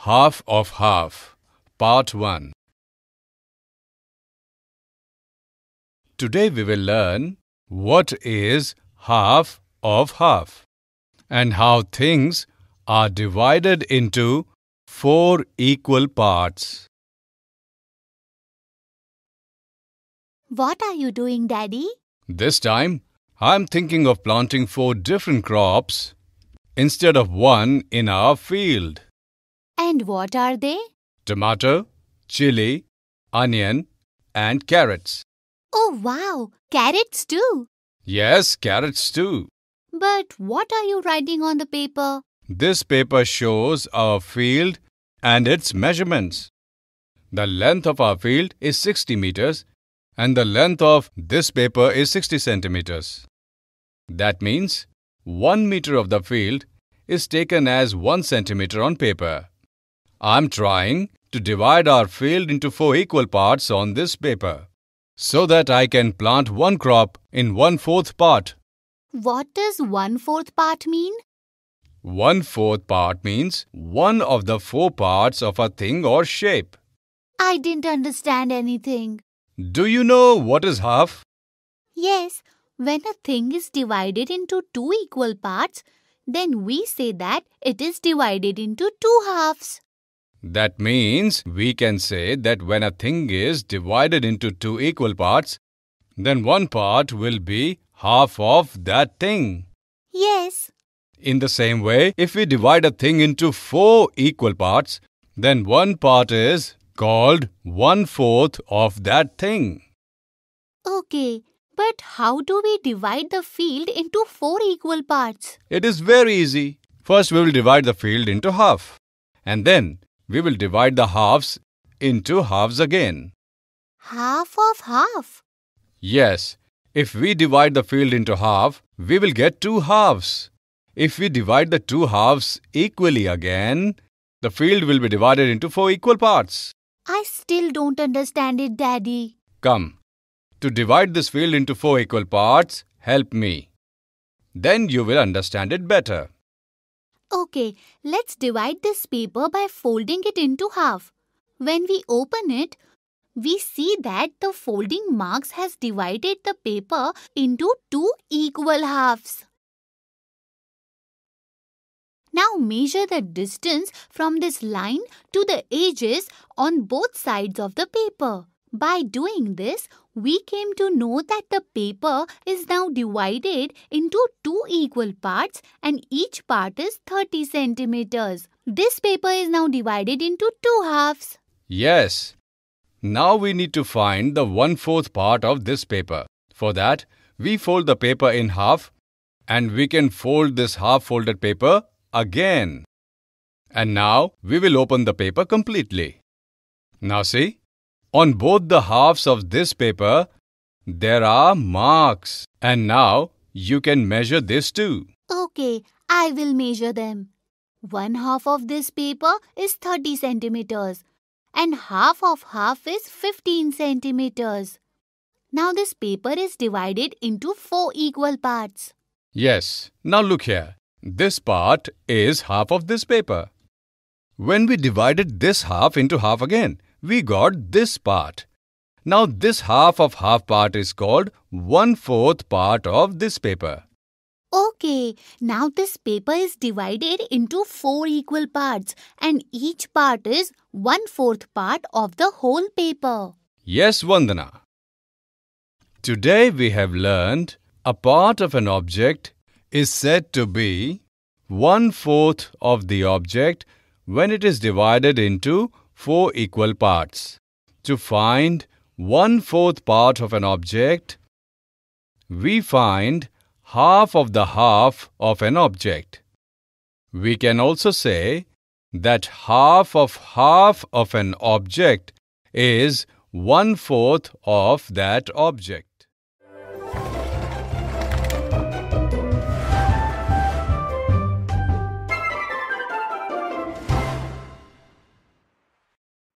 Half of Half, Part 1 Today we will learn what is half of half and how things are divided into four equal parts. What are you doing, Daddy? This time, I'm thinking of planting four different crops instead of one in our field. And what are they? Tomato, chili, onion and carrots. Oh wow, carrots too. Yes, carrots too. But what are you writing on the paper? This paper shows our field and its measurements. The length of our field is 60 meters and the length of this paper is 60 centimeters. That means 1 meter of the field is taken as 1 centimeter on paper. I'm trying to divide our field into four equal parts on this paper so that I can plant one crop in one-fourth part. What does one-fourth part mean? One-fourth part means one of the four parts of a thing or shape. I didn't understand anything. Do you know what is half? Yes, when a thing is divided into two equal parts, then we say that it is divided into two halves. That means we can say that when a thing is divided into two equal parts, then one part will be half of that thing. Yes. In the same way, if we divide a thing into four equal parts, then one part is called one fourth of that thing. Okay, but how do we divide the field into four equal parts? It is very easy. First, we will divide the field into half. And then, we will divide the halves into halves again. Half of half? Yes. If we divide the field into half, we will get two halves. If we divide the two halves equally again, the field will be divided into four equal parts. I still don't understand it, Daddy. Come. To divide this field into four equal parts, help me. Then you will understand it better. Okay, let's divide this paper by folding it into half. When we open it, we see that the folding marks has divided the paper into two equal halves. Now measure the distance from this line to the edges on both sides of the paper. By doing this, we came to know that the paper is now divided into two equal parts and each part is 30 centimeters. This paper is now divided into two halves. Yes. Now we need to find the one-fourth part of this paper. For that, we fold the paper in half and we can fold this half-folded paper again. And now we will open the paper completely. Now see, on both the halves of this paper, there are marks. And now you can measure this too. Okay, I will measure them. One half of this paper is 30 centimeters and half of half is 15 centimeters. Now this paper is divided into four equal parts. Yes. Now look here. This part is half of this paper. When we divided this half into half again, we got this part. Now this half of half part is called one-fourth part of this paper. Okay, now this paper is divided into four equal parts and each part is one-fourth part of the whole paper. Yes, Vandana. Today we have learned a part of an object is said to be one-fourth of the object when it is divided into four equal parts. To find one-fourth part of an object, we find half of the half of an object. We can also say that half of half of an object is one-fourth of that object.